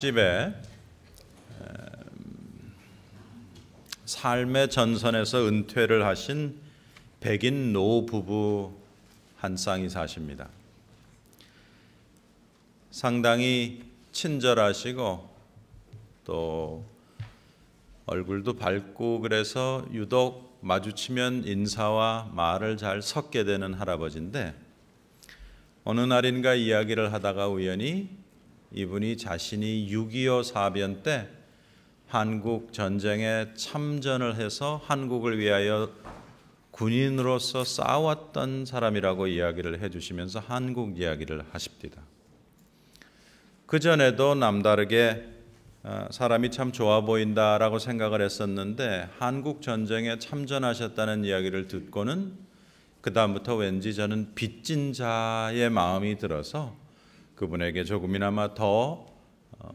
집에 삶의 전선에서 은퇴를 하신 백인 노 부부 한 쌍이 사십니다. 상당히 친절하시고 또 얼굴도 밝고 그래서 유독 마주치면 인사와 말을 잘 섞게 되는 할아버지인데 어느 날인가 이야기를 하다가 우연히 이분이 자신이 6.25 사변 때 한국 전쟁에 참전을 해서 한국을 위하여 군인으로서 싸웠던 사람이라고 이야기를 해주시면서 한국 이야기를 하십니다. 그 전에도 남다르게 어, 사람이 참 좋아 보인다라고 생각을 했었는데 한국 전쟁에 참전하셨다는 이야기를 듣고는 그 다음부터 왠지 저는 빚진 자의 마음이 들어서 그분에게 조금이나마 더 어,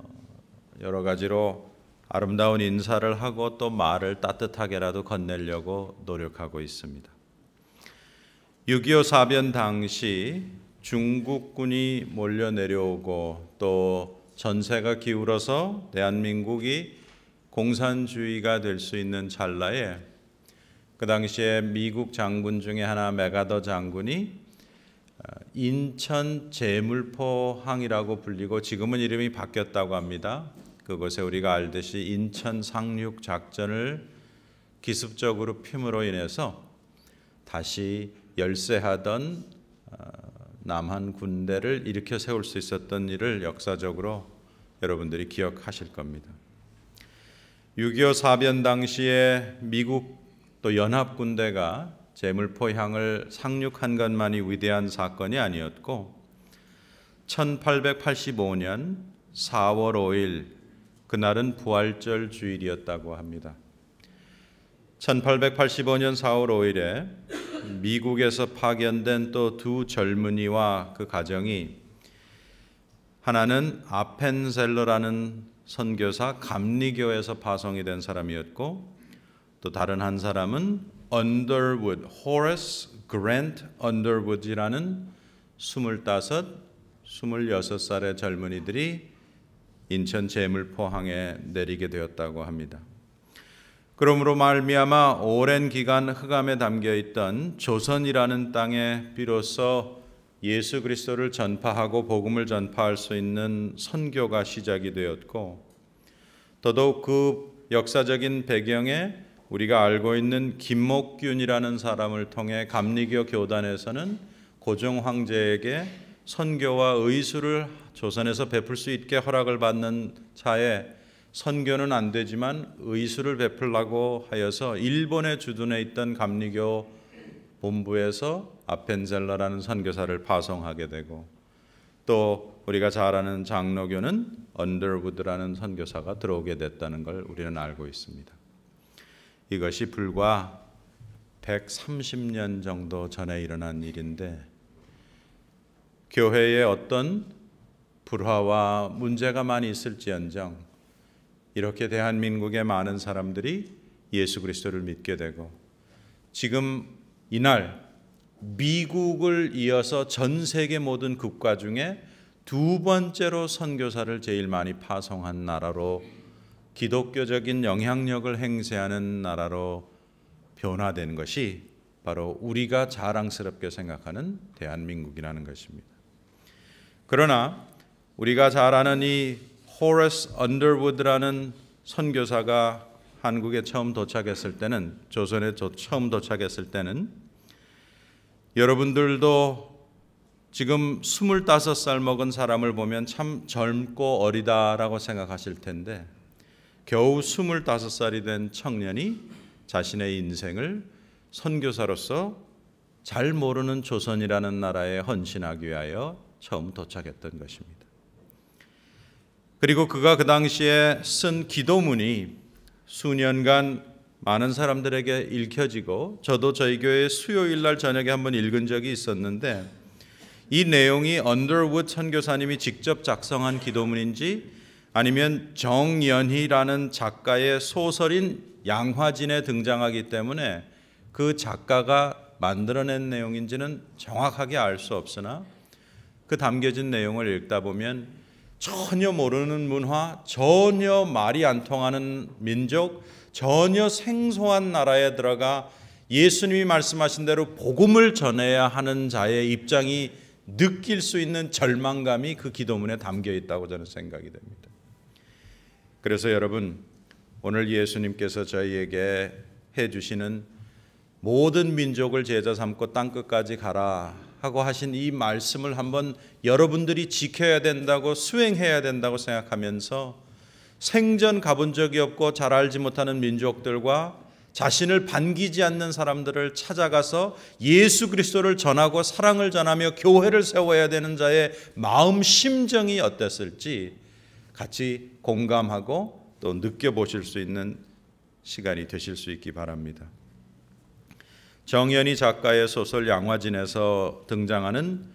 여러 가지로 아름다운 인사를 하고 또 말을 따뜻하게라도 건네려고 노력하고 있습니다. 6.25 사변 당시 중국군이 몰려 내려오고 또 전세가 기울어서 대한민국이 공산주의가 될 수 있는 찰나에 그 당시에 미국 장군 중에 하나 메가더 장군이 인천 제물포항이라고 불리고 지금은 이름이 바뀌었다고 합니다. 그곳에 우리가 알듯이 인천 상륙 작전을 기습적으로 핌으로 인해서 다시 열세하던 어, 남한 군대를 일으켜 세울 수 있었던 일을 역사적으로 여러분들이 기억하실 겁니다. 6.25 사변 당시에 미국 또 연합 군대가 제물포향을 상륙한 것만이 위대한 사건이 아니었고 1885년 4월 5일 그날은 부활절 주일이었다고 합니다. 1885년 4월 5일에 미국에서 파견된 또 두 젊은이와 그 가정이 하나는 아펜셀러라는 선교사 감리교에서 파송이 된 사람이었고 또 다른 한 사람은 언더우드, 호레스 그랜트 언더우드라는 25, 26살의 젊은이들이 인천 제물포항에 내리게 되었다고 합니다. 그러므로 말미암아 오랜 기간 흑암에 담겨 있던 조선이라는 땅에 비로소 예수 그리스도를 전파하고 복음을 전파할 수 있는 선교가 시작이 되었고 더더욱 그 역사적인 배경에 우리가 알고 있는 김목균이라는 사람을 통해 감리교 교단에서는 고종 황제에게 선교와 의술을 조선에서 베풀 수 있게 허락을 받는 차에 선교는 안 되지만 의술을 베풀라고 하여서 일본의 주둔해 있던 감리교 본부에서 아펜젤라라는 선교사를 파송하게 되고 또 우리가 잘 아는 장로교는 언더우드라는 선교사가 들어오게 됐다는 걸 우리는 알고 있습니다. 이것이 불과 130년 정도 전에 일어난 일인데 교회에 어떤 불화와 문제가 많이 있을지언정 이렇게 대한민국의 많은 사람들이 예수 그리스도를 믿게 되고 지금 이날 미국을 이어서 전 세계 모든 국가 중에 두 번째로 선교사를 제일 많이 파송한 나라로 기독교적인 영향력을 행세하는 나라로 변화된 것이 바로 우리가 자랑스럽게 생각하는 대한민국이라는 것입니다. 그러나 우리가 잘 아는 이 호러스 언더우드라는 선교사가 한국에 처음 도착했을 때는 조선에 처음 도착했을 때는 여러분들도 지금 25살 먹은 사람을 보면 참 젊고 어리다라고 생각하실 텐데 겨우 25살이 된 청년이 자신의 인생을 선교사로서 잘 모르는 조선이라는 나라에 헌신하기 위하여 처음 도착했던 것입니다. 그리고 그가 그 당시에 쓴 기도문이 수년간 많은 사람들에게 읽혀지고 저도 저희 교회 수요일 날 저녁에 한번 읽은 적이 있었는데 이 내용이 언더우드 선교사님이 직접 작성한 기도문인지 아니면 정연희라는 작가의 소설인 양화진에 등장하기 때문에 그 작가가 만들어낸 내용인지는 정확하게 알 수 없으나 그 담겨진 내용을 읽다 보면 전혀 모르는 문화, 전혀 말이 안 통하는 민족, 전혀 생소한 나라에 들어가 예수님이 말씀하신 대로 복음을 전해야 하는 자의 입장이 느낄 수 있는 절망감이 그 기도문에 담겨 있다고 저는 생각이 됩니다. 그래서 여러분 오늘 예수님께서 저희에게 해 주시는 모든 민족을 제자 삼고 땅 끝까지 가라 하고 하신 이 말씀을 한번 여러분들이 지켜야 된다고 수행해야 된다고 생각하면서 생전 가본 적이 없고 잘 알지 못하는 민족들과 자신을 반기지 않는 사람들을 찾아가서 예수 그리스도를 전하고 사랑을 전하며 교회를 세워야 되는 자의 마음 심정이 어땠을지 같이 공감하고 또 느껴보실 수 있는 시간이 되실 수 있기 바랍니다. 정연이 작가의 소설 양화진에서 등장하는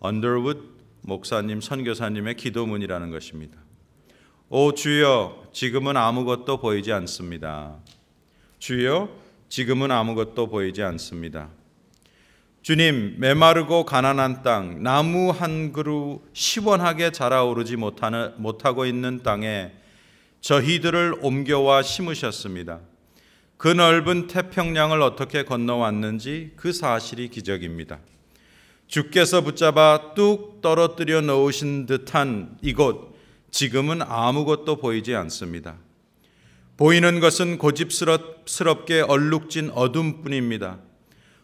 언더우드 목사님 선교사님의 기도문이라는 것입니다. 오 주여 지금은 아무것도 보이지 않습니다. 주여 지금은 아무것도 보이지 않습니다. 주님, 메마르고 가난한 땅, 나무 한 그루 시원하게 자라오르지 못하는, 못하고 있는 땅에 저희들을 옮겨와 심으셨습니다. 그 넓은 태평양을 어떻게 건너왔는지 그 사실이 기적입니다. 주께서 붙잡아 뚝 떨어뜨려 놓으신 듯한 이곳, 지금은 아무것도 보이지 않습니다. 보이는 것은 고집스럽게 얼룩진 어둠뿐입니다.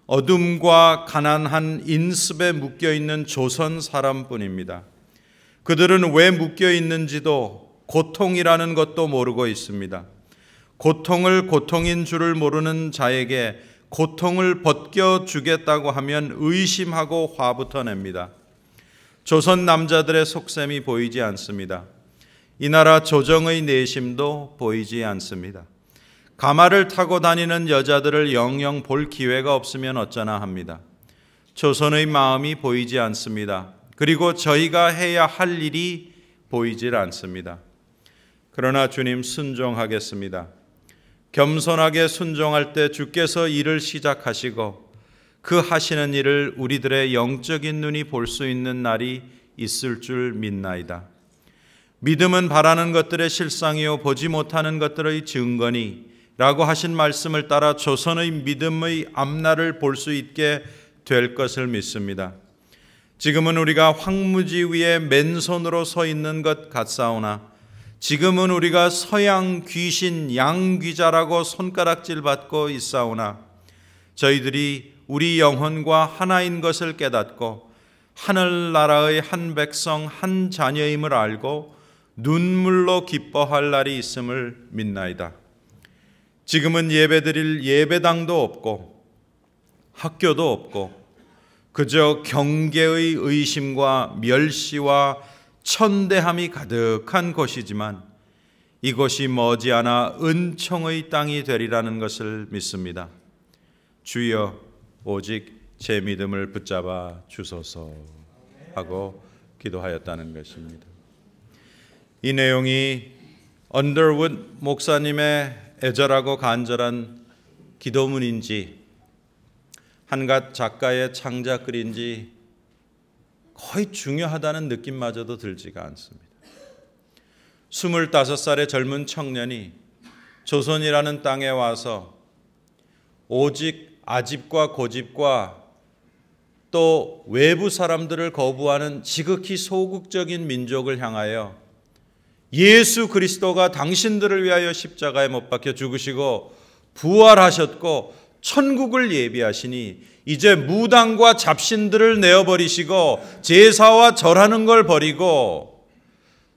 어둠과 가난한 인습에 묶여 있는 조선 사람뿐입니다. 그들은 왜 묶여 있는지도 고통이라는 것도 모르고 있습니다. 고통을 고통인 줄을 모르는 자에게 고통을 벗겨 주겠다고 하면 의심하고 화부터 냅니다. 조선 남자들의 속셈이 보이지 않습니다. 이 나라 조정의 내심도 보이지 않습니다. 가마를 타고 다니는 여자들을 영영 볼 기회가 없으면 어쩌나 합니다. 조선의 마음이 보이지 않습니다. 그리고 저희가 해야 할 일이 보이질 않습니다. 그러나 주님 순종하겠습니다. 겸손하게 순종할 때 주께서 일을 시작하시고 그 하시는 일을 우리들의 영적인 눈이 볼 수 있는 날이 있을 줄 믿나이다. 믿음은 바라는 것들의 실상이요 보지 못하는 것들의 증거니 라고 하신 말씀을 따라 조선의 믿음의 앞날을 볼 수 있게 될 것을 믿습니다. 지금은 우리가 황무지 위에 맨손으로 서 있는 것 같사오나 지금은 우리가 서양 귀신 양귀자라고 손가락질 받고 있사오나 저희들이 우리 영혼과 하나인 것을 깨닫고 하늘나라의 한 백성 한 자녀임을 알고 눈물로 기뻐할 날이 있음을 믿나이다. 지금은 예배드릴 예배당도 없고 학교도 없고 그저 경계의 의심과 멸시와 천대함이 가득한 곳이지만 이곳이 머지않아 은총의 땅이 되리라는 것을 믿습니다. 주여 오직 제 믿음을 붙잡아 주소서 하고 기도하였다는 것입니다. 이 내용이 언더우드 목사님의 애절하고 간절한 기도문인지 한갓 작가의 창작글인지 거의 중요하다는 느낌마저도 들지가 않습니다. 25살의 젊은 청년이 조선이라는 땅에 와서 오직 아집과 고집과 또 외부 사람들을 거부하는 지극히 소극적인 민족을 향하여 예수 그리스도가 당신들을 위하여 십자가에 못 박혀 죽으시고 부활하셨고 천국을 예비하시니 이제 무당과 잡신들을 내어버리시고 제사와 절하는 걸 버리고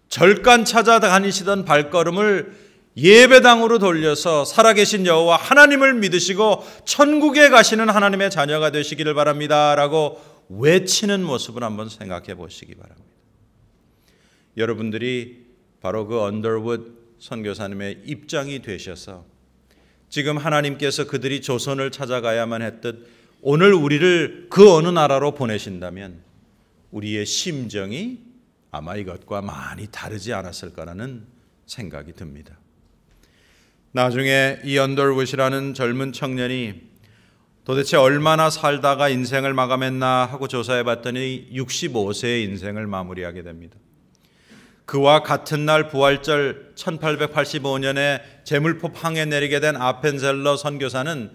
절간 찾아다니시던 발걸음을 예배당으로 돌려서 살아계신 여호와 하나님을 믿으시고 천국에 가시는 하나님의 자녀가 되시기를 바랍니다. 라고 외치는 모습을 한번 생각해 보시기 바랍니다. 여러분들이 바로 그 언더우드 선교사님의 입장이 되셔서 지금 하나님께서 그들이 조선을 찾아가야만 했듯 오늘 우리를 그 어느 나라로 보내신다면 우리의 심정이 아마 이것과 많이 다르지 않았을까라는 생각이 듭니다. 나중에 이 언더우드라는 젊은 청년이 도대체 얼마나 살다가 인생을 마감했나 하고 조사해 봤더니 65세의 인생을 마무리하게 됩니다. 그와 같은 날 부활절 1885년에 제물포 항에 내리게 된 아펜셀러 선교사는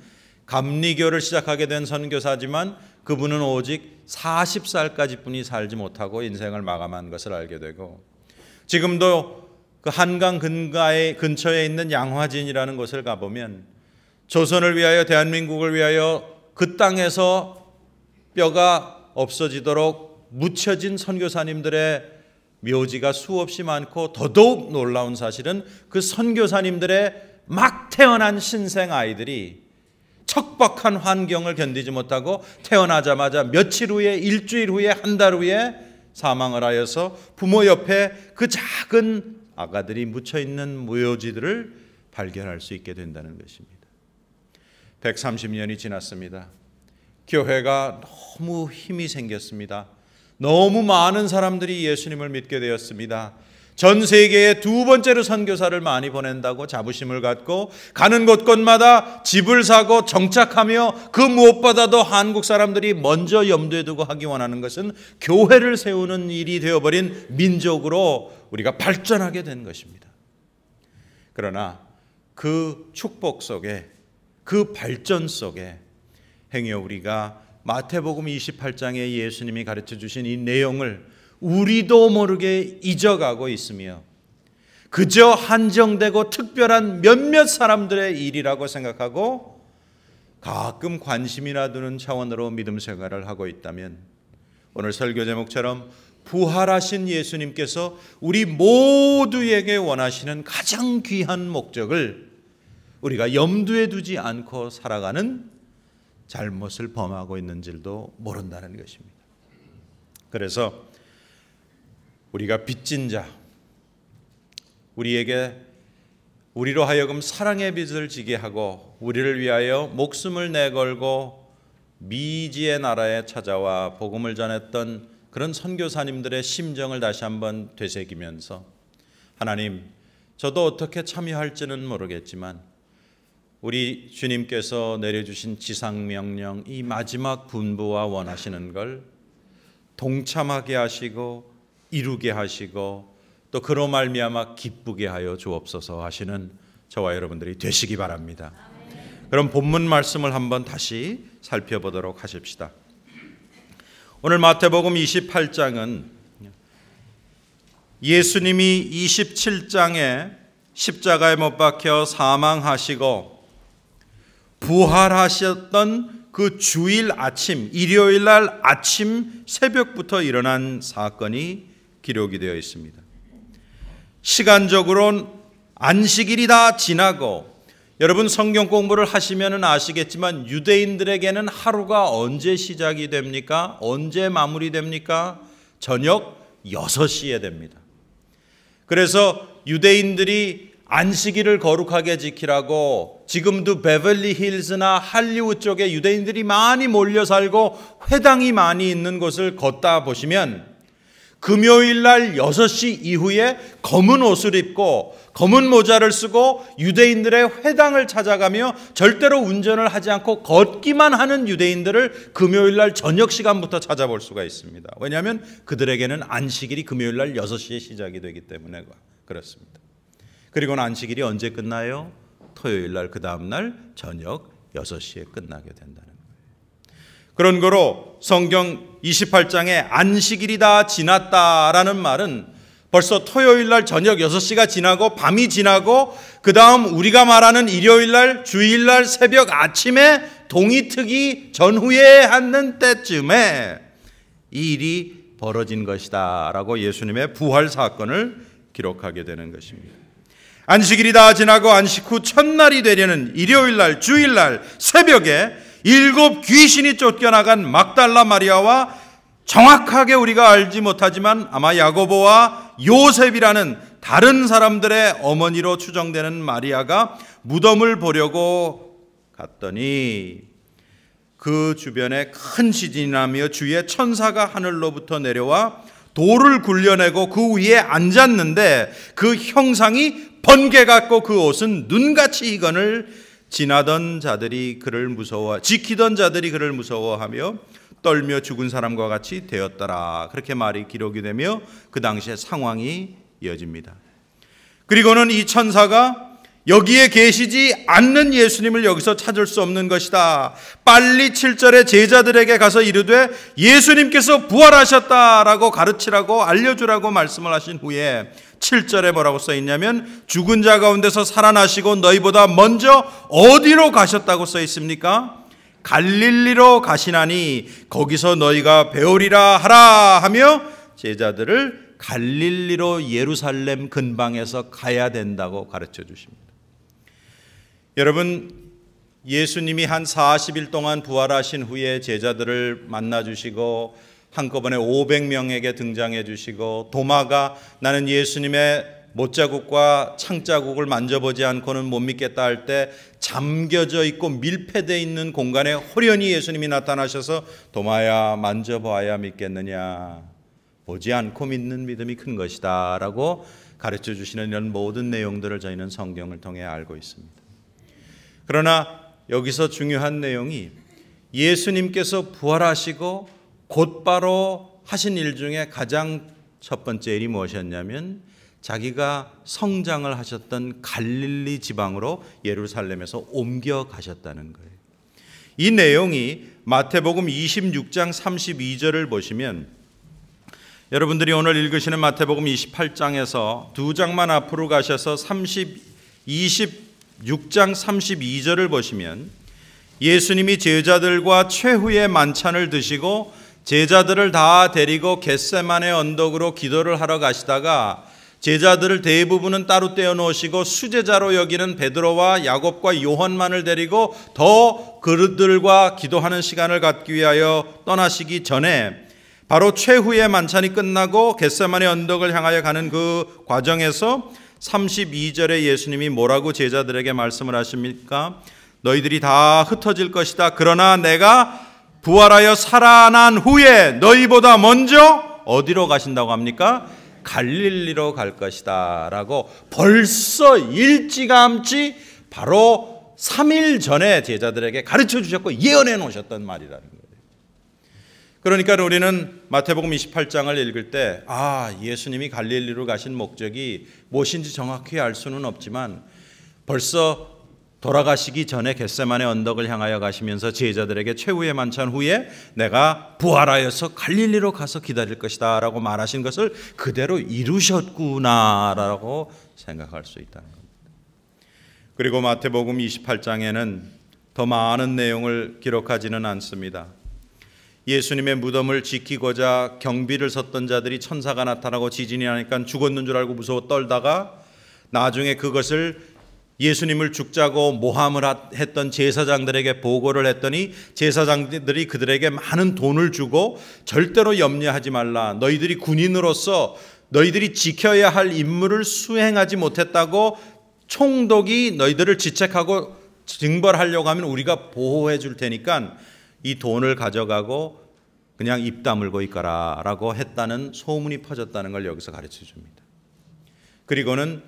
감리교를 시작하게 된 선교사지만 그분은 오직 40살까지뿐이 살지 못하고 인생을 마감한 것을 알게 되고 지금도 그 한강 근가에 근처에 있는 양화진이라는 곳을 가보면 조선을 위하여 대한민국을 위하여 그 땅에서 뼈가 없어지도록 묻혀진 선교사님들의 묘지가 수없이 많고 더더욱 놀라운 사실은 그 선교사님들의 막 태어난 신생 아이들이 척박한 환경을 견디지 못하고 태어나자마자 며칠 후에 일주일 후에 한 달 후에 사망을 하여서 부모 옆에 그 작은 아가들이 묻혀 있는 묘지들을 발견할 수 있게 된다는 것입니다. 130년이 지났습니다. 교회가 너무 힘이 생겼습니다. 너무 많은 사람들이 예수님을 믿게 되었습니다. 전 세계에 두 번째로 선교사를 많이 보낸다고 자부심을 갖고 가는 곳곳마다 집을 사고 정착하며 그 무엇보다도 한국 사람들이 먼저 염두에 두고 하기 원하는 것은 교회를 세우는 일이 되어버린 민족으로 우리가 발전하게 된 것입니다. 그러나 그 축복 속에 그 발전 속에 행여 우리가 마태복음 28장에 예수님이 가르쳐 주신 이 내용을 우리도 모르게 잊어가고 있으며 그저 한정되고 특별한 몇몇 사람들의 일이라고 생각하고 가끔 관심이나 두는 차원으로 믿음 생활을 하고 있다면 오늘 설교 제목처럼 부활하신 예수님께서 우리 모두에게 원하시는 가장 귀한 목적을 우리가 염두에 두지 않고 살아가는 잘못을 범하고 있는지도 모른다는 것입니다. 그래서 우리가 빚진 자, 우리에게 우리로 하여금 사랑의 빚을 지게 하고 우리를 위하여 목숨을 내걸고 미지의 나라에 찾아와 복음을 전했던 그런 선교사님들의 심정을 다시 한번 되새기면서 하나님 저도 어떻게 참여할지는 모르겠지만 우리 주님께서 내려주신 지상명령 이 마지막 분부와 원하시는 걸 동참하게 하시고 이루게 하시고 또 그로 말미암아 기쁘게 하여 주옵소서 하시는 저와 여러분들이 되시기 바랍니다. 그럼 본문 말씀을 한번 다시 살펴보도록 하십시다. 오늘 마태복음 28장은 예수님이 27장에 십자가에 못 박혀 사망하시고 부활하셨던 그 주일 아침, 일요일 날 아침 새벽부터 일어난 사건이 기록이 되어 있습니다. 시간적으론 안식일이 다 지나고 여러분 성경 공부를 하시면 아시겠지만 유대인들에게는 하루가 언제 시작이 됩니까? 언제 마무리됩니까? 저녁 6시에 됩니다. 그래서 유대인들이 안식일을 거룩하게 지키라고 지금도 베벌리 힐즈나 할리우드 쪽에 유대인들이 많이 몰려 살고 회당이 많이 있는 곳을 걷다 보시면 금요일 날 6시 이후에 검은 옷을 입고 검은 모자를 쓰고 유대인들의 회당을 찾아가며 절대로 운전을 하지 않고 걷기만 하는 유대인들을 금요일 날 저녁 시간부터 찾아볼 수가 있습니다. 왜냐하면 그들에게는 안식일이 금요일 날 6시에 시작이 되기 때문에 그렇습니다. 그리고 안식일이 언제 끝나요? 토요일 날 그 다음 날 저녁 6시에 끝나게 된다는 거예요. 그런 거로 성경 28장에 안식일이다 지났다라는 말은 벌써 토요일 날 저녁 6시가 지나고 밤이 지나고 그다음 우리가 말하는 일요일 날 주일 날 새벽 아침에 동이 트기 전후에 하는 때쯤에 이 일이 벌어진 것이다라고 예수님의 부활 사건을 기록하게 되는 것입니다. 안식일이 다 지나고 안식 후 첫날이 되려는 일요일 날, 주일 날 새벽에 일곱 귀신이 쫓겨나간 막달라 마리아와 정확하게 우리가 알지 못하지만 아마 야고보와 요셉이라는 다른 사람들의 어머니로 추정되는 마리아가 무덤을 보려고 갔더니 그 주변에 큰 시진이 나며 주위에 천사가 하늘로부터 내려와 돌을 굴려내고 그 위에 앉았는데 그 형상이 번개 같고 그 옷은 눈같이 이건을 지나던 자들이 그를 무서워 지키던 자들이 그를 무서워하며 떨며 죽은 사람과 같이 되었더라. 그렇게 말이 기록이 되며 그 당시의 상황이 이어집니다. 그리고는 이 천사가 여기에 계시지 않는 예수님을 여기서 찾을 수 없는 것이다. 빨리 7절에 제자들에게 가서 이르되 예수님께서 부활하셨다라고 가르치라고 알려주라고 말씀을 하신 후에 7절에 뭐라고 써 있냐면 죽은 자 가운데서 살아나시고 너희보다 먼저 어디로 가셨다고 써 있습니까? 갈릴리로 가시나니 거기서 너희가 배우리라 하라 하며 제자들을 갈릴리로 예루살렘 근방에서 가야 된다고 가르쳐 주십니다. 여러분 예수님이 한 40일 동안 부활하신 후에 제자들을 만나 주시고 한꺼번에 500명에게 등장해 주시고 도마가 나는 예수님의 못자국과 창자국을 만져보지 않고는 못 믿겠다 할 때 잠겨져 있고 밀폐되어 있는 공간에 호련히 예수님이 나타나셔서 도마야 만져봐야 믿겠느냐 보지 않고 믿는 믿음이 큰 것이다라고 가르쳐 주시는 이런 모든 내용들을 저희는 성경을 통해 알고 있습니다. 그러나 여기서 중요한 내용이 예수님께서 부활하시고 곧바로 하신 일 중에 가장 첫 번째 일이 무엇이었냐면 자기가 성장을 하셨던 갈릴리 지방으로 예루살렘에서 옮겨 가셨다는 거예요. 이 내용이 마태복음 26장 32절을 보시면 여러분들이 오늘 읽으시는 마태복음 28장에서 두 장만 앞으로 가셔서 30 6장 32절을 보시면 예수님이 제자들과 최후의 만찬을 드시고 제자들을 다 데리고 겟세만의 언덕으로 기도를 하러 가시다가 제자들을 대부분은 따로 떼어 놓으시고 수제자로 여기는 베드로와 야곱과 요한만을 데리고 더 그들과 릇 기도하는 시간을 갖기 위하여 떠나시기 전에 바로 최후의 만찬이 끝나고 겟세만의 언덕을 향하여 가는 그 과정에서 32절에 예수님이 뭐라고 제자들에게 말씀을 하십니까? 너희들이 다 흩어질 것이다. 그러나 내가 부활하여 살아난 후에 너희보다 먼저 어디로 가신다고 합니까? 갈릴리로 갈 것이다. 라고 벌써 일찌감치 바로 3일 전에 제자들에게 가르쳐 주셨고 예언해 놓으셨던 말이라는 거예요. 그러니까 우리는 마태복음 28장을 읽을 때 아, 예수님이 갈릴리로 가신 목적이 무엇인지 정확히 알 수는 없지만 벌써 돌아가시기 전에 겟세만의 언덕을 향하여 가시면서 제자들에게 최후의 만찬 후에 내가 부활하여서 갈릴리로 가서 기다릴 것이다 라고 말하신 것을 그대로 이루셨구나 라고 생각할 수 있다는 겁니다. 그리고 마태복음 28장에는 더 많은 내용을 기록하지는 않습니다. 예수님의 무덤을 지키고자 경비를 섰던 자들이 천사가 나타나고 지진이 나니까 죽었는 줄 알고 무서워 떨다가 나중에 그것을 예수님을 죽자고 모함을 했던 제사장들에게 보고를 했더니 제사장들이 그들에게 많은 돈을 주고 절대로 염려하지 말라. 너희들이 군인으로서 너희들이 지켜야 할 임무를 수행하지 못했다고 총독이 너희들을 지책하고 징벌하려고 하면 우리가 보호해 줄 테니까 이 돈을 가져가고 그냥 입 다물고 있거라 라고 했다는 소문이 퍼졌다는 걸 여기서 가르쳐 줍니다. 그리고는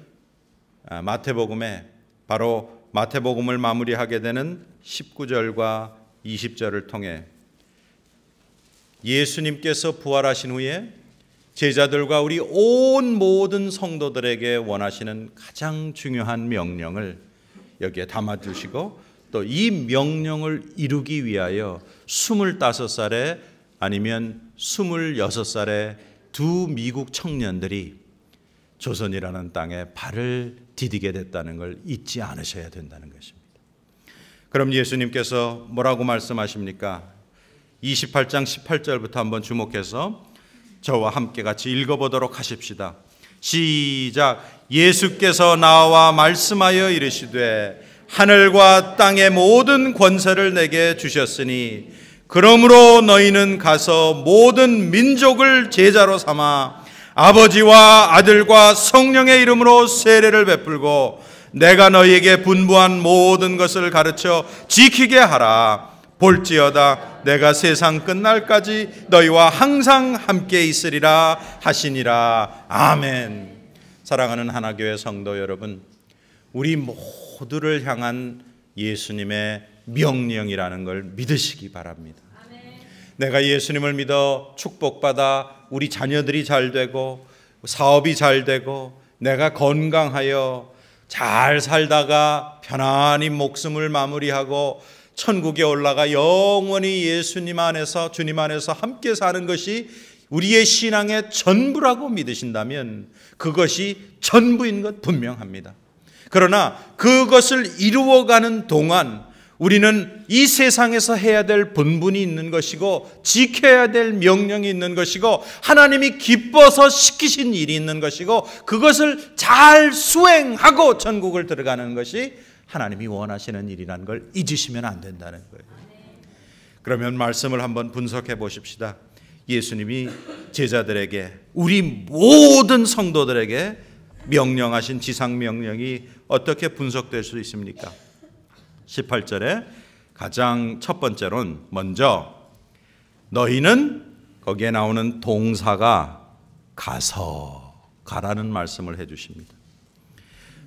아, 마태복음에 바로 마태복음을 마무리하게 되는 19절과 20절을 통해 예수님께서 부활하신 후에 제자들과 우리 온 모든 성도들에게 원하시는 가장 중요한 명령을 여기에 담아두시고 또이 명령을 이루기 위하여 25살에 아니면 26살에 두 미국 청년들이 조선이라는 땅에 발을 디디게 됐다는 걸 잊지 않으셔야 된다는 것입니다. 그럼 예수님께서 뭐라고 말씀하십니까? 28장 18절부터 한번 주목해서 저와 함께 같이 읽어보도록 하십시다. 시작. 예수께서 나와 말씀하여 이르시되 하늘과 땅의 모든 권세를 내게 주셨으니 그러므로 너희는 가서 모든 민족을 제자로 삼아 아버지와 아들과 성령의 이름으로 세례를 베풀고 내가 너희에게 분부한 모든 것을 가르쳐 지키게 하라 볼지어다 내가 세상 끝날까지 너희와 항상 함께 있으리라 하시니라 아멘 사랑하는 하나교회 성도 여러분 우리 모두 모두를 향한 예수님의 명령이라는 걸 믿으시기 바랍니다. 내가 예수님을 믿어 축복받아 우리 자녀들이 잘 되고 사업이 잘 되고 내가 건강하여 잘 살다가 편안히 목숨을 마무리하고 천국에 올라가 영원히 예수님 안에서 주님 안에서 함께 사는 것이 우리의 신앙의 전부라고 믿으신다면 그것이 전부인 것 분명합니다. 그러나 그것을 이루어가는 동안 우리는 이 세상에서 해야 될 본분이 있는 것이고 지켜야 될 명령이 있는 것이고 하나님이 기뻐서 시키신 일이 있는 것이고 그것을 잘 수행하고 천국을 들어가는 것이 하나님이 원하시는 일이라는 걸 잊으시면 안 된다는 거예요. 그러면 말씀을 한번 분석해 보십시다. 예수님이 제자들에게 우리 모든 성도들에게 명령하신 지상 명령이 어떻게 분석될 수 있습니까? 18절에 가장 첫 번째로는 먼저 너희는 거기에 나오는 동사가 가서 가라는 말씀을 해 주십니다.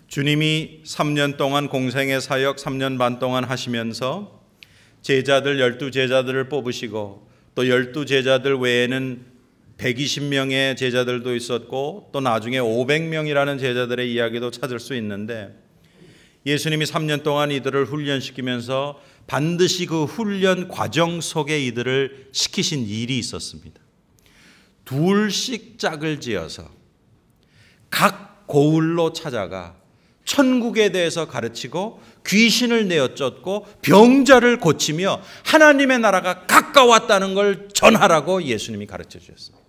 주님이 3년 동안 공생의 사역 3년 반 동안 하시면서 제자들 열두 제자들을 뽑으시고 또 열두 제자들 외에는 120명의 제자들도 있었고 또 나중에 500명이라는 제자들의 이야기도 찾을 수 있는데 예수님이 3년 동안 이들을 훈련시키면서 반드시 그 훈련 과정 속에 이들을 시키신 일이 있었습니다. 둘씩 짝을 지어서 각 고을로 찾아가 천국에 대해서 가르치고 귀신을 내어 쫓고 병자를 고치며 하나님의 나라가 가까웠다는 걸 전하라고 예수님이 가르쳐 주셨습니다.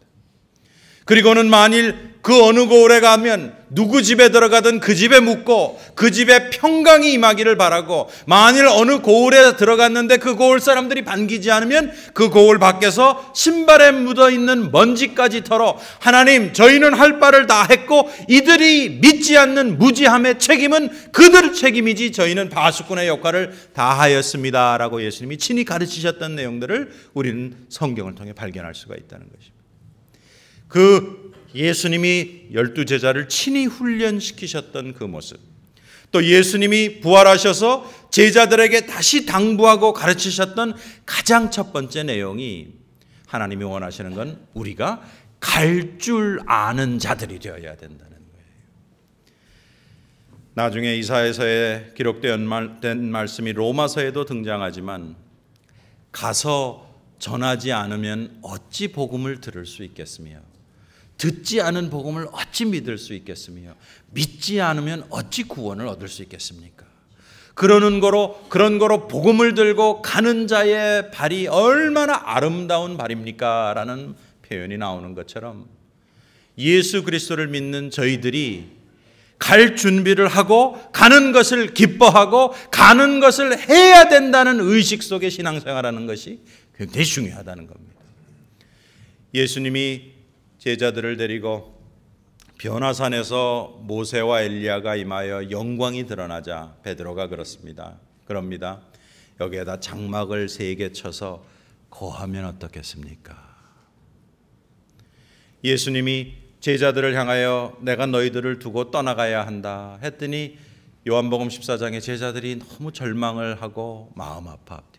그리고는 만일 그 어느 고을에 가면 누구 집에 들어가든 그 집에 묵고 그 집에 평강이 임하기를 바라고 만일 어느 고을에 들어갔는데 그 고을 사람들이 반기지 않으면 그 고을 밖에서 신발에 묻어 있는 먼지까지 털어 하나님 저희는 할 바를 다 했고 이들이 믿지 않는 무지함의 책임은 그들 책임이지 저희는 바수꾼의 역할을 다 하였습니다라고 예수님이 친히 가르치셨던 내용들을 우리는 성경을 통해 발견할 수가 있다는 것입니다. 그 예수님이 열두 제자를 친히 훈련시키셨던 그 모습. 또 예수님이 부활하셔서 제자들에게 다시 당부하고 가르치셨던 가장 첫 번째 내용이 하나님이 원하시는 건 우리가 갈 줄 아는 자들이 되어야 된다는 거예요. 나중에 이사에서에 기록된 말, 된 말씀이 로마서에도 등장하지만 가서 전하지 않으면 어찌 복음을 들을 수 있겠으며 듣지 않은 복음을 어찌 믿을 수 있겠으며 믿지 않으면 어찌 구원을 얻을 수 있겠습니까? 그러는 거로 그런 거로 복음을 들고 가는 자의 발이 얼마나 아름다운 발입니까라는 표현이 나오는 것처럼 예수 그리스도를 믿는 저희들이 갈 준비를 하고 가는 것을 기뻐하고 가는 것을 해야 된다는 의식 속에 신앙생활하는 것이 굉장히 중요하다는 겁니다. 예수님이 제자들을 데리고 변화산에서 모세와 엘리야가 임하여 영광이 드러나자 베드로가 그렇습니다. 그럽니다. 여기에다 장막을 세개 쳐서 거하면 어떻겠습니까? 예수님이 제자들을 향하여 내가 너희들을 두고 떠나가야 한다 했더니 요한복음 14장의 제자들이 너무 절망을 하고 마음 아파합니다.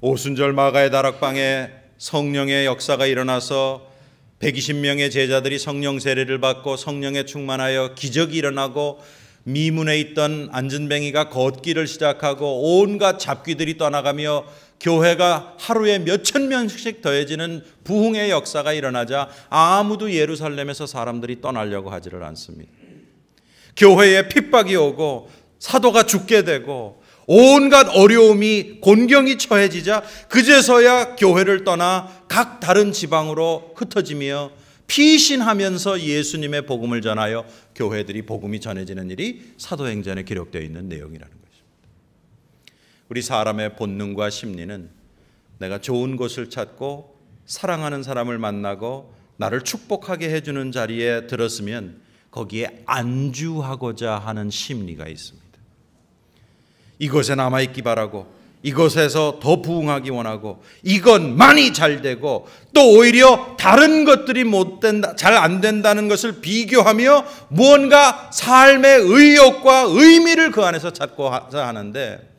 오순절 마가의 다락방에 성령의 역사가 일어나서 120명의 제자들이 성령 세례를 받고 성령에 충만하여 기적이 일어나고 미문에 있던 안전뱅이가 걷기를 시작하고 온갖 잡귀들이 떠나가며 교회가 하루에 몇천 명씩 더해지는 부흥의 역사가 일어나자 아무도 예루살렘에서 사람들이 떠나려고 하지를 않습니다. 교회에 핍박이 오고 사도가 죽게 되고 온갖 어려움이 곤경이 처해지자 그제서야 교회를 떠나 각 다른 지방으로 흩어지며 피신하면서 예수님의 복음을 전하여 교회들이 복음이 전해지는 일이 사도행전에 기록되어 있는 내용이라는 것입니다. 우리 사람의 본능과 심리는 내가 좋은 곳을 찾고 사랑하는 사람을 만나고 나를 축복하게 해주는 자리에 들었으면 거기에 안주하고자 하는 심리가 있습니다. 이곳에 남아있기 바라고 이곳에서 더부응하기 원하고 이것만이 잘 되고 또 오히려 다른 것들이 못 된다 잘 안 된다는 것을 비교하며 무언가 삶의 의욕과 의미를 그 안에서 찾고 하는데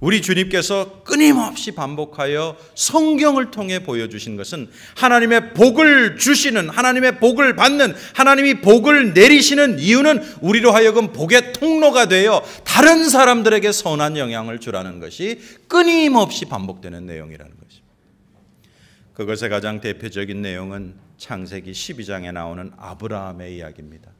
우리 주님께서 끊임없이 반복하여 성경을 통해 보여주신 것은 하나님의 복을 주시는, 하나님의 복을 받는, 하나님이 복을 내리시는 이유는 우리로 하여금 복의 통로가 되어 다른 사람들에게 선한 영향을 주라는 것이 끊임없이 반복되는 내용이라는 것입니다. 그것의 가장 대표적인 내용은 창세기 12장에 나오는 아브라함의 이야기입니다.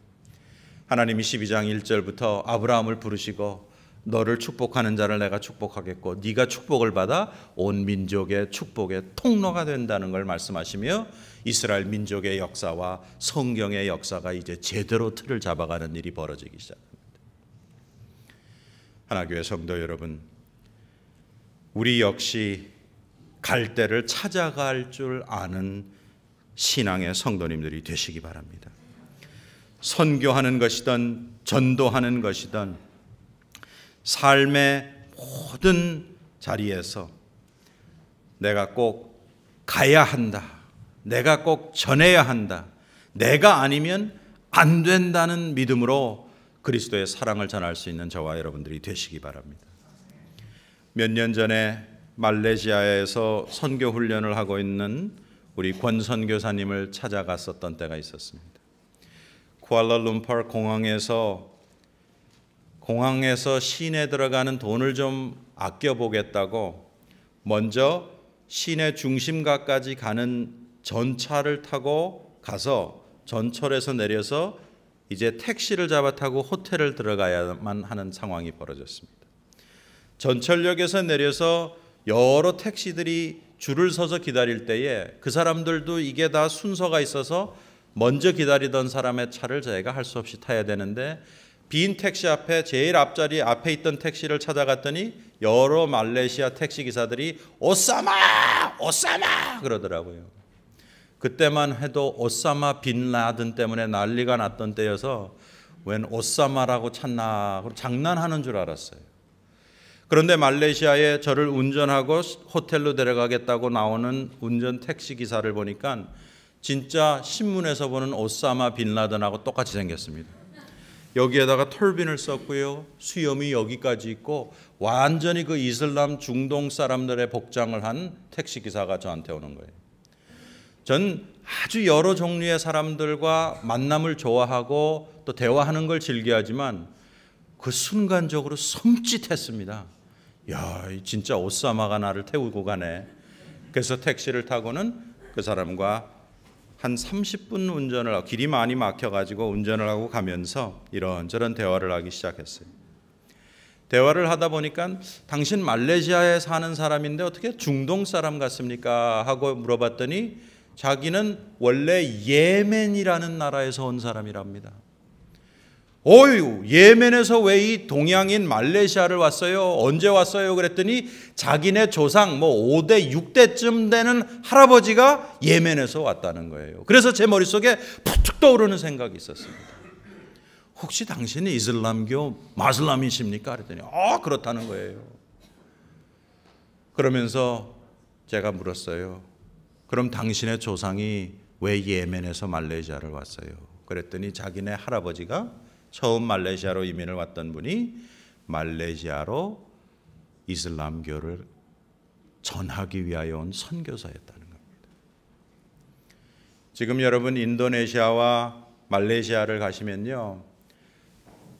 하나님이 12장 1절부터 아브라함을 부르시고 너를 축복하는 자를 내가 축복하겠고 네가 축복을 받아 온 민족의 축복의 통로가 된다는 걸 말씀하시며 이스라엘 민족의 역사와 성경의 역사가 이제 제대로 틀을 잡아가는 일이 벌어지기 시작합니다. 하나교회 성도 여러분, 우리 역시 갈 때를 찾아갈 줄 아는 신앙의 성도님들이 되시기 바랍니다. 선교하는 것이든 전도하는 것이든 삶의 모든 자리에서 내가 꼭 가야 한다. 내가 꼭 전해야 한다. 내가 아니면 안 된다는 믿음으로 그리스도의 사랑을 전할 수 있는 저와 여러분들이 되시기 바랍니다. 몇 년 전에 말레이시아에서 선교 훈련을 하고 있는 우리 권선교사님을 찾아갔었던 때가 있었습니다. 쿠알라룸파 르 공항에서 공항에서 시내 들어가는 돈을 좀 아껴보겠다고 먼저 시내 중심가까지 가는 전차를 타고 가서 전철에서 내려서 이제 택시를 잡아 타고 호텔을 들어가야만 하는 상황이 벌어졌습니다. 전철역에서 내려서 여러 택시들이 줄을 서서 기다릴 때에 그 사람들도 이게 다 순서가 있어서 먼저 기다리던 사람의 차를 저희가 할 수 없이 타야 되는데 빈 택시 앞에 제일 앞자리 앞에 있던 택시를 찾아갔더니 여러 말레이시아 택시 기사들이 오사마 오사마 그러더라고요. 그때만 해도 오사마 빈 라든 때문에 난리가 났던 때여서 웬 오사마라고 찾나 장난하는 줄 알았어요. 그런데 말레이시아에 저를 운전하고 호텔로 데려가겠다고 나오는 운전 택시 기사를 보니까 진짜 신문에서 보는 오사마 빈 라든하고 똑같이 생겼습니다. 여기에다가 털빈을 썼고요. 수염이 여기까지 있고 완전히 그 이슬람 중동 사람들의 복장을 한 택시 기사가 저한테 오는 거예요. 전 아주 여러 종류의 사람들과 만남을 좋아하고 또 대화하는 걸 즐겨하지만 그 순간적으로 섬찟했습니다. 야, 진짜 오사마가 나를 태우고 가네. 그래서 택시를 타고는 그 사람과 한 30분 운전을 하고 길이 많이 막혀가지고 운전을 하고 가면서 이런저런 대화를 하기 시작했어요. 대화를 하다 보니까 당신 말레이시아에 사는 사람인데 어떻게 중동 사람 같습니까? 하고 물어봤더니 자기는 원래 예멘이라는 나라에서 온 사람이랍니다. 어유 예멘에서 왜 이 동양인 말레이시아를 왔어요? 언제 왔어요? 그랬더니 자기네 조상 뭐 5대 6대쯤 되는 할아버지가 예멘에서 왔다는 거예요. 그래서 제 머릿속에 푹 떠오르는 생각이 있었습니다. 혹시 당신이 이슬람교 마슬람이십니까? 그랬더니 아 그렇다는 거예요. 그러면서 제가 물었어요. 그럼 당신의 조상이 왜 예멘에서 말레이시아를 왔어요? 그랬더니 자기네 할아버지가 처음 말레이시아로 이민을 왔던 분이 말레이시아로 이슬람교를 전하기 위하여 온 선교사였다는 겁니다. 지금 여러분 인도네시아와 말레이시아를 가시면요.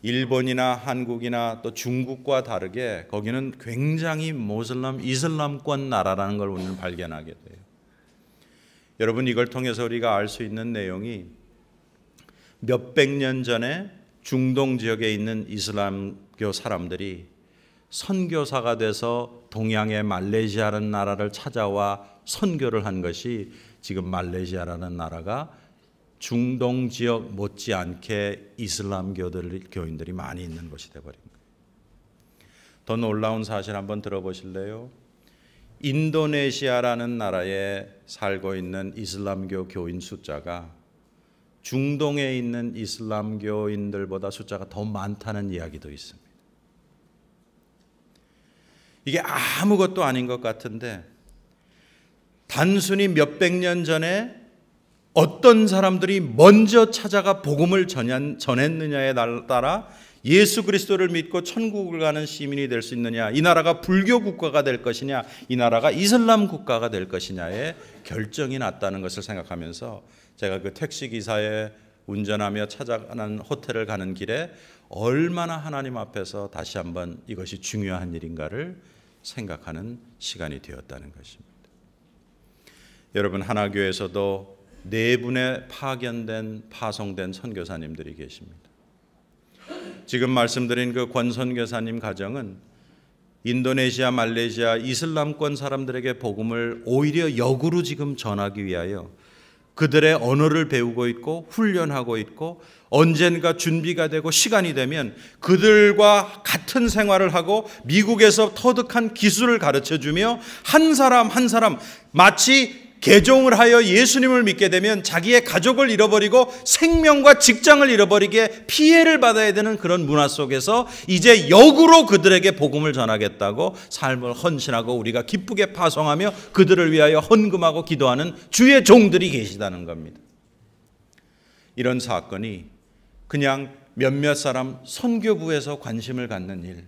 일본이나 한국이나 또 중국과 다르게 거기는 굉장히 모슬람 이슬람권 나라라는 걸 우리는 발견하게 돼요. 여러분 이걸 통해서 우리가 알 수 있는 내용이 몇백 년 전에 중동 지역에 있는 이슬람교 사람들이 선교사가 돼서 동양의 말레이시아라는 나라를 찾아와 선교를 한 것이 지금 말레이시아라는 나라가 중동 지역 못지않게 이슬람교들 교인들이 많이 있는 것이 되버린 거예요. 더 놀라운 사실 한번 들어보실래요? 인도네시아라는 나라에 살고 있는 이슬람교 교인 숫자가 중동에 있는 이슬람교인들보다 숫자가 더 많다는 이야기도 있습니다. 이게 아무것도 아닌 것 같은데 단순히 몇백 년 전에 어떤 사람들이 먼저 찾아가 복음을 전했느냐에 따라 예수 그리스도를 믿고 천국을 가는 시민이 될 수 있느냐, 이 나라가 불교 국가가 될 것이냐, 이 나라가 이슬람 국가가 될것이냐에 결정이 났다는 것을 생각하면서 제가 그 택시 기사에 운전하며 찾아가는 호텔을 가는 길에 얼마나 하나님 앞에서 다시 한번 이것이 중요한 일인가를 생각하는 시간이 되었다는 것입니다. 여러분 하나교에서도 네 분의 파견된 파송된 선교사님들이 계십니다. 지금 말씀드린 그 권선교사님 가정은 인도네시아, 말레이시아 이슬람권 사람들에게 복음을 오히려 역으로 지금 전하기 위하여 그들의 언어를 배우고 있고 훈련하고 있고 언젠가 준비가 되고 시간이 되면 그들과 같은 생활을 하고 미국에서 터득한 기술을 가르쳐 주며 한 사람 한 사람 마치 개종을 하여 예수님을 믿게 되면 자기의 가족을 잃어버리고 생명과 직장을 잃어버리게 피해를 받아야 되는 그런 문화 속에서 이제 역으로 그들에게 복음을 전하겠다고 삶을 헌신하고 우리가 기쁘게 파송하며 그들을 위하여 헌금하고 기도하는 주의 종들이 계시다는 겁니다. 이런 사건이 그냥 몇몇 사람 선교부에서 관심을 갖는 일,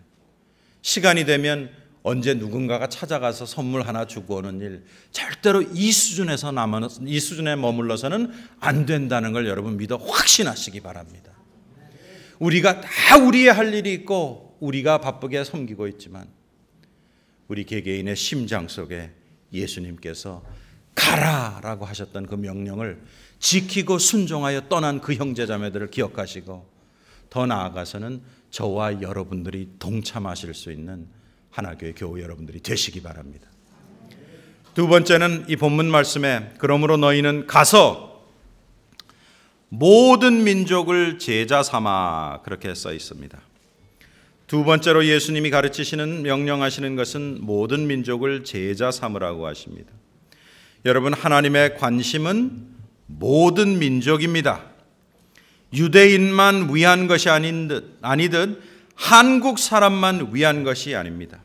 시간이 되면 언제 누군가가 찾아가서 선물 하나 주고 오는 일 절대로 이 수준에서 남아 이 수준에 머물러서는 안 된다는 걸 여러분 믿어 확신하시기 바랍니다. 우리가 다 우리의 할 일이 있고 우리가 바쁘게 섬기고 있지만 우리 개개인의 심장 속에 예수님께서 가라라고 하셨던 그 명령을 지키고 순종하여 떠난 그 형제자매들을 기억하시고 더 나아가서는 저와 여러분들이 동참하실 수 있는 하나교회 교우 여러분들이 되시기 바랍니다. 두 번째는 이 본문 말씀에 그러므로 너희는 가서 모든 민족을 제자 삼아 그렇게 써 있습니다. 두 번째로 예수님이 가르치시는 명령하시는 것은 모든 민족을 제자 삼으라고 하십니다. 여러분 하나님의 관심은 모든 민족입니다. 유대인만 위한 것이 아닌 듯 아니듯 한국 사람만 위한 것이 아닙니다.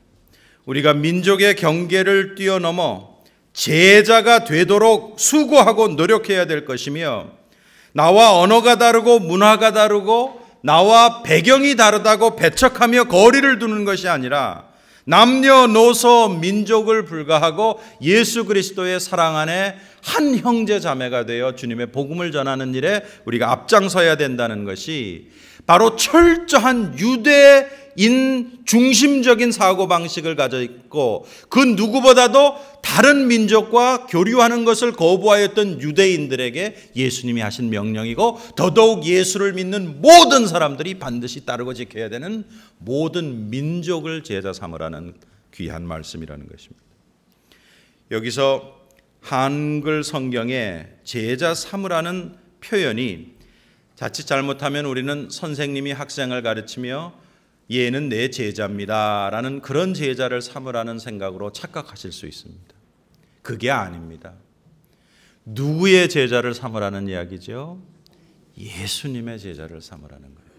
우리가 민족의 경계를 뛰어넘어 제자가 되도록 수고하고 노력해야 될 것이며 나와 언어가 다르고 문화가 다르고 나와 배경이 다르다고 배척하며 거리를 두는 것이 아니라 남녀노소 민족을 불가하고 예수 그리스도의 사랑 안에 한 형제 자매가 되어 주님의 복음을 전하는 일에 우리가 앞장서야 된다는 것이 바로 철저한 유대인 중심적인 사고방식을 가져 있고 그 누구보다도 다른 민족과 교류하는 것을 거부하였던 유대인들에게 예수님이 하신 명령이고 더더욱 예수를 믿는 모든 사람들이 반드시 따르고 지켜야 되는 모든 민족을 제자 삼으라는 귀한 말씀이라는 것입니다. 여기서 한글 성경에 제자 삼으라는 표현이 자칫 잘못하면 우리는 선생님이 학생을 가르치며 얘는 내 제자입니다. 라는 그런 제자를 삼으라는 생각으로 착각하실 수 있습니다. 그게 아닙니다. 누구의 제자를 삼으라는 이야기죠? 예수님의 제자를 삼으라는 거예요.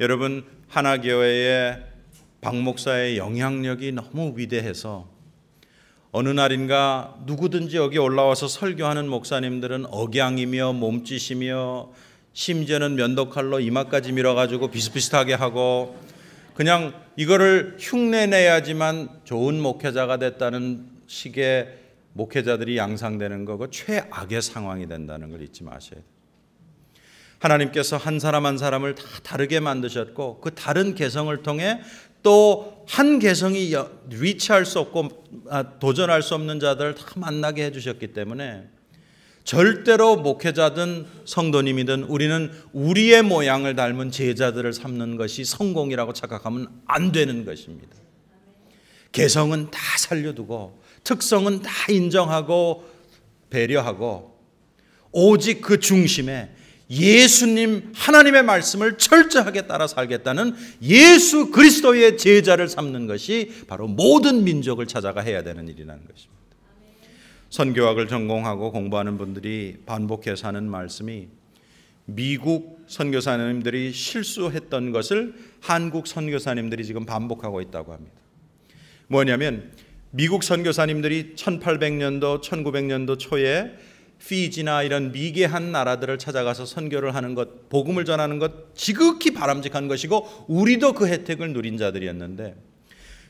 여러분, 하나교회의 박목사의 영향력이 너무 위대해서 어느 날인가 누구든지 여기 올라와서 설교하는 목사님들은 억양이며 몸짓이며 심지어는 면도칼로 이마까지 밀어가지고 비슷비슷하게 하고 그냥 이거를 흉내내야지만 좋은 목회자가 됐다는 식의 목회자들이 양상되는 거고 최악의 상황이 된다는 걸 잊지 마셔야 돼요. 하나님께서 한 사람 한 사람을 다 다르게 만드셨고 그 다른 개성을 통해 또한 개성이 위치할수 없고 아, 도전할 수 없는 자들을 다 만나게 해주셨기 때문에 절대로 목회자든 성도님이든 우리는 우리의 모양을 닮은 제자들을 삼는 것이 성공이라고 착각하면 안 되는 것입니다. 개성은 다 살려두고 특성은 다 인정하고 배려하고 오직 그 중심에 예수님 하나님의 말씀을 철저하게 따라 살겠다는 예수 그리스도의 제자를 삼는 것이 바로 모든 민족을 찾아가 해야 되는 일이라는 것입니다. 선교학을 전공하고 공부하는 분들이 반복해서 하는 말씀이 미국 선교사님들이 실수했던 것을 한국 선교사님들이 지금 반복하고 있다고 합니다. 뭐냐면 미국 선교사님들이 1800년도 1900년도 초에 피지나 이런 미개한 나라들을 찾아가서 선교를 하는 것, 복음을 전하는 것 지극히 바람직한 것이고 우리도 그 혜택을 누린 자들이었는데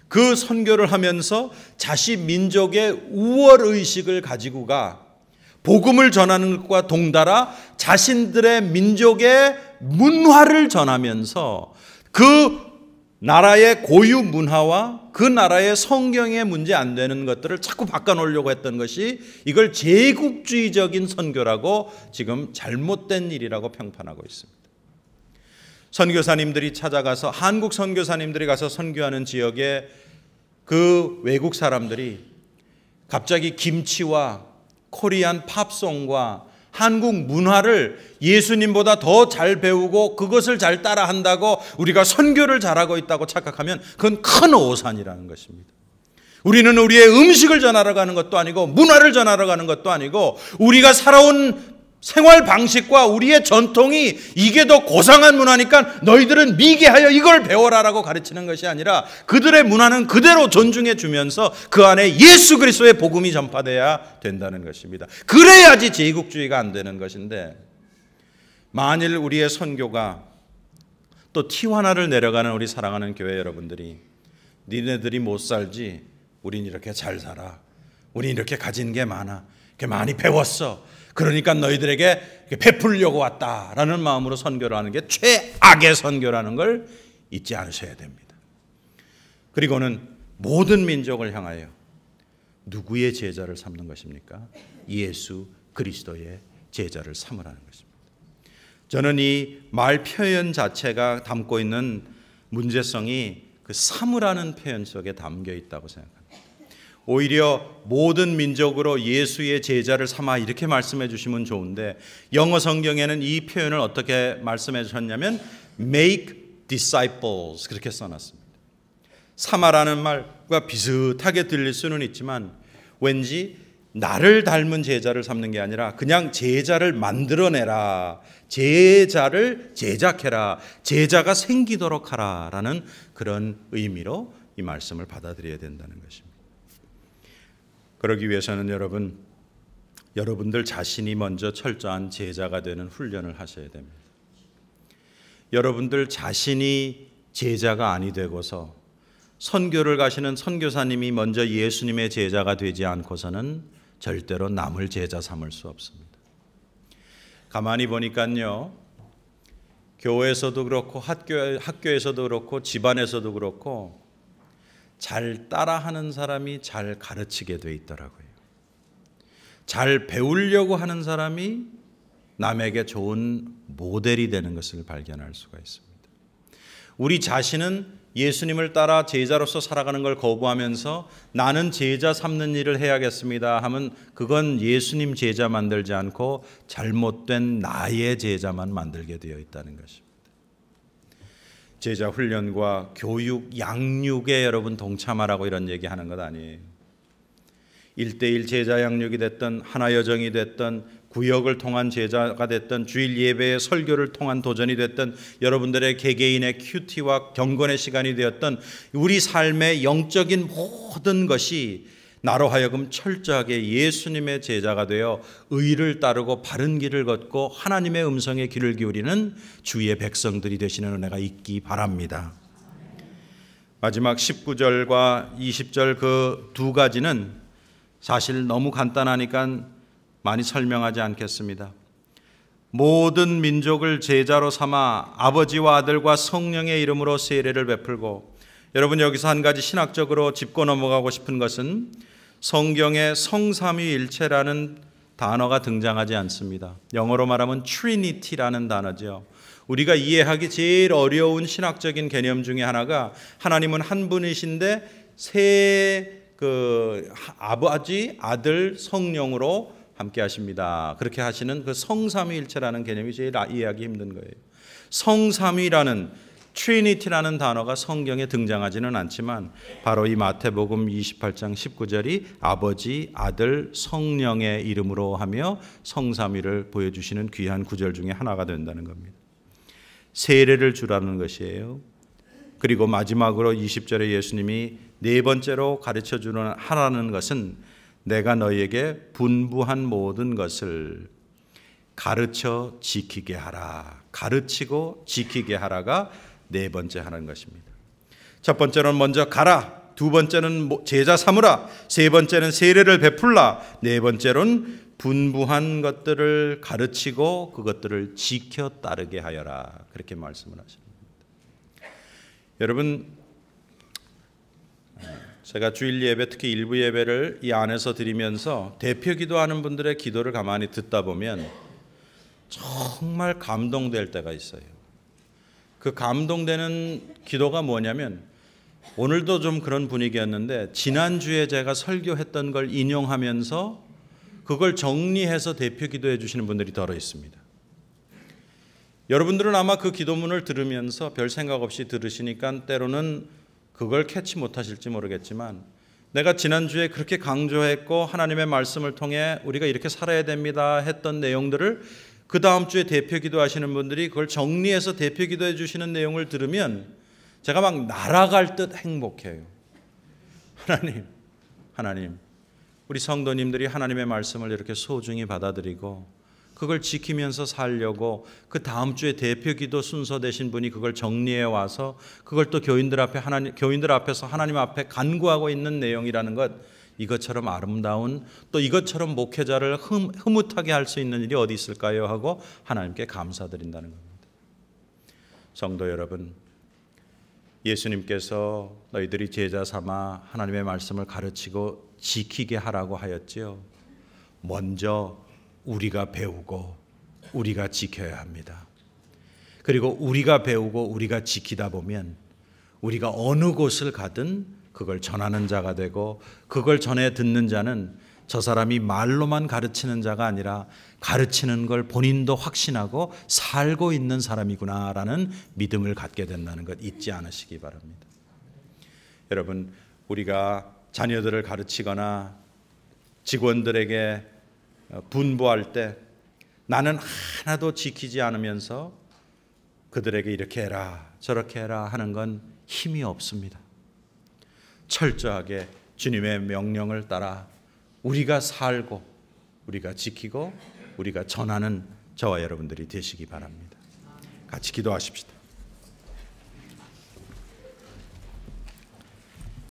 그 선교를 하면서 자시 민족의 우월 의식을 가지고가 복음을 전하는 것과 동달아 자신들의 민족의 문화를 전하면서 그 나라의 고유 문화와 그 나라의 성경에 문제 안 되는 것들을 자꾸 바꿔놓으려고 했던 것이 이걸 제국주의적인 선교라고 지금 잘못된 일이라고 평판하고 있습니다. 선교사님들이 찾아가서 한국 선교사님들이 가서 선교하는 지역에 그 외국 사람들이 갑자기 김치와 코리안 팝송과 한국 문화를 예수님보다 더 잘 배우고 그것을 잘 따라한다고 우리가 선교를 잘하고 있다고 착각하면 그건 큰 오산이라는 것입니다. 우리는 우리의 음식을 전하러 가는 것도 아니고 문화를 전하러 가는 것도 아니고 우리가 살아온 생활 방식과 우리의 전통이 이게 더 고상한 문화니까 너희들은 미개하여 이걸 배워라라고 가르치는 것이 아니라 그들의 문화는 그대로 존중해 주면서 그 안에 예수 그리스도의 복음이 전파돼야 된다는 것입니다. 그래야지 제국주의가 안 되는 것인데 만일 우리의 선교가 또 티화나를 내려가는 우리 사랑하는 교회 여러분들이 니네들이 못 살지 우린 이렇게 잘 살아. 우린 이렇게 가진 게 많아. 이렇게 많이 배웠어. 그러니까 너희들에게 베풀려고 왔다라는 마음으로 선교를 하는 게 최악의 선교라는 걸 잊지 않으셔야 됩니다. 그리고는 모든 민족을 향하여 누구의 제자를 삼는 것입니까? 예수 그리스도의 제자를 삼으라는 것입니다. 저는 이 말 표현 자체가 담고 있는 문제성이 그 삼으라는 표현 속에 담겨 있다고 생각합니다. 오히려 모든 민족으로 예수의 제자를 삼아 이렇게 말씀해 주시면 좋은데 영어 성경에는 이 표현을 어떻게 말씀해 주셨냐면 make disciples 그렇게 써놨습니다. 삼아라는 말과 비슷하게 들릴 수는 있지만 왠지 나를 닮은 제자를 삼는 게 아니라 그냥 제자를 만들어내라. 제자를 제작해라. 제자가 생기도록 하라라는 그런 의미로 이 말씀을 받아들여야 된다는 것입니다. 그러기 위해서는 여러분 여러분들 자신이 먼저 철저한 제자가 되는 훈련을 하셔야 됩니다. 여러분들 자신이 제자가 아니 되고서 선교를 가시는 선교사님이 먼저 예수님의 제자가 되지 않고서는 절대로 남을 제자 삼을 수 없습니다. 가만히 보니까요. 교회에서도 그렇고 학교, 학교에서도 그렇고 집안에서도 그렇고 잘 따라하는 사람이 잘 가르치게 돼 있더라고요. 잘 배우려고 하는 사람이 남에게 좋은 모델이 되는 것을 발견할 수가 있습니다. 우리 자신은 예수님을 따라 제자로서 살아가는 걸 거부하면서 나는 제자 삼는 일을 해야겠습니다 하면 그건 예수님 제자 만들지 않고 잘못된 나의 제자만 만들게 되어 있다는 것입니다. 제자 훈련과 교육, 양육에 여러분 동참하라고 이런 얘기하는 것 아니에요. 1대1 제자 양육이 됐던 하나 여정이 됐던 구역을 통한 제자가 됐던 주일 예배의 설교를 통한 도전이 됐던 여러분들의 개개인의 큐티와 경건의 시간이 되었던 우리 삶의 영적인 모든 것이 나로 하여금 철저하게 예수님의 제자가 되어 의를 따르고 바른 길을 걷고 하나님의 음성에 귀를 기울이는 주의 백성들이 되시는 은혜가 있기 바랍니다. 마지막 19절과 20절 그 두 가지는 사실 너무 간단하니까 많이 설명하지 않겠습니다. 모든 민족을 제자로 삼아 아버지와 아들과 성령의 이름으로 세례를 베풀고 여러분 여기서 한 가지 신학적으로 짚고 넘어가고 싶은 것은 성경에 성삼위일체라는 단어가 등장하지 않습니다. 영어로 말하면 트리니티라는 단어죠. 우리가 이해하기 제일 어려운 신학적인 개념 중에 하나가 하나님은 한 분이신데 세 그 아버지, 아들, 성령으로 함께 하십니다. 그렇게 하시는 그 성삼위일체라는 개념이 제일 아, 이해하기 힘든 거예요. 성삼위라는 트리니티라는 단어가 성경에 등장하지는 않지만 바로 이 마태복음 28장 19절이 아버지, 아들, 성령의 이름으로 하며 성삼위를 보여주시는 귀한 구절 중에 하나가 된다는 겁니다. 세례를 주라는 것이에요. 그리고 마지막으로 20절에 예수님이 네 번째로 가르쳐 주는 하라는 것은 내가 너희에게 분부한 모든 것을 가르쳐 지키게 하라. 가르치고 지키게 하라가 네 번째 하는 것입니다. 첫 번째는 먼저 가라. 두 번째는 뭐 제자 삼으라. 세 번째는 세례를 베풀라. 네번째는 분부한 것들을 가르치고 그것들을 지켜 따르게 하여라. 그렇게 말씀을 하십니다. 여러분 제가 주일 예배 특히 일부 예배를 이 안에서 드리면서 대표 기도하는 분들의 기도를 가만히 듣다 보면 정말 감동될 때가 있어요. 그 감동되는 기도가 뭐냐면 오늘도 좀 그런 분위기였는데 지난주에 제가 설교했던 걸 인용하면서 그걸 정리해서 대표 기도해 주시는 분들이 더러 있습니다. 여러분들은 아마 그 기도문을 들으면서 별 생각 없이 들으시니까 때로는 그걸 캐치 못하실지 모르겠지만 내가 지난주에 그렇게 강조했고 하나님의 말씀을 통해 우리가 이렇게 살아야 됩니다 했던 내용들을 그 다음 주에 대표 기도하시는 분들이 그걸 정리해서 대표 기도해 주시는 내용을 들으면 제가 막 날아갈 듯 행복해요. 하나님, 하나님, 우리 성도님들이 하나님의 말씀을 이렇게 소중히 받아들이고 그걸 지키면서 살려고 그 다음 주에 대표 기도 순서 되신 분이 그걸 정리해 와서 그걸 또 교인들 앞에 하나님 교인들 앞에서 하나님 앞에 간구하고 있는 내용이라는 것 이것처럼 아름다운 또 이것처럼 목회자를 흠, 흐뭇하게 할 수 있는 일이 어디 있을까요? 하고 하나님께 감사드린다는 겁니다. 성도 여러분, 예수님께서 너희들이 제자 삼아 하나님의 말씀을 가르치고 지키게 하라고 하였지요. 먼저 우리가 배우고 우리가 지켜야 합니다. 그리고 우리가 배우고 우리가 지키다 보면 우리가 어느 곳을 가든 그걸 전하는 자가 되고 그걸 전해 듣는 자는 저 사람이 말로만 가르치는 자가 아니라 가르치는 걸 본인도 확신하고 살고 있는 사람이구나라는 믿음을 갖게 된다는 것 잊지 않으시기 바랍니다. 여러분, 우리가 자녀들을 가르치거나 직원들에게 분부할 때 나는 하나도 지키지 않으면서 그들에게 이렇게 해라 저렇게 해라 하는 건 힘이 없습니다. 철저하게 주님의 명령을 따라 우리가 살고 우리가 지키고 우리가 전하는 저와 여러분들이 되시기 바랍니다. 같이 기도하십시다.